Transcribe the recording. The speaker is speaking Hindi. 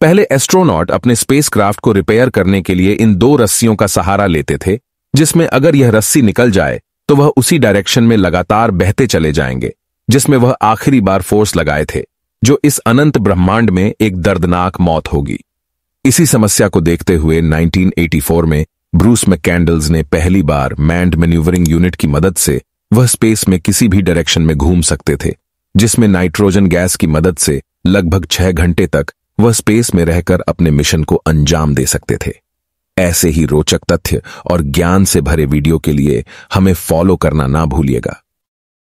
पहले एस्ट्रोनॉट अपने स्पेसक्राफ्ट को रिपेयर करने के लिए इन दो रस्सियों का सहारा लेते थे जिसमें अगर यह रस्सी निकल जाए तो वह उसी डायरेक्शन में लगातार बहते चले जाएंगे जिसमें वह आखिरी बार फोर्स लगाए थे जो इस अनंत ब्रह्मांड में एक दर्दनाक मौत होगी इसी समस्या को देखते हुए 1984 में ब्रूस मैकैंडल्स ने पहली बार मैंड मैन्यूवरिंग यूनिट की मदद से वह स्पेस में किसी भी डायरेक्शन में घूम सकते थे जिसमें नाइट्रोजन गैस की मदद से लगभग छह घंटे तक वह स्पेस में रहकर अपने मिशन को अंजाम दे सकते थे ऐसे ही रोचक तथ्य और ज्ञान से भरे वीडियो के लिए हमें फॉलो करना ना भूलिएगा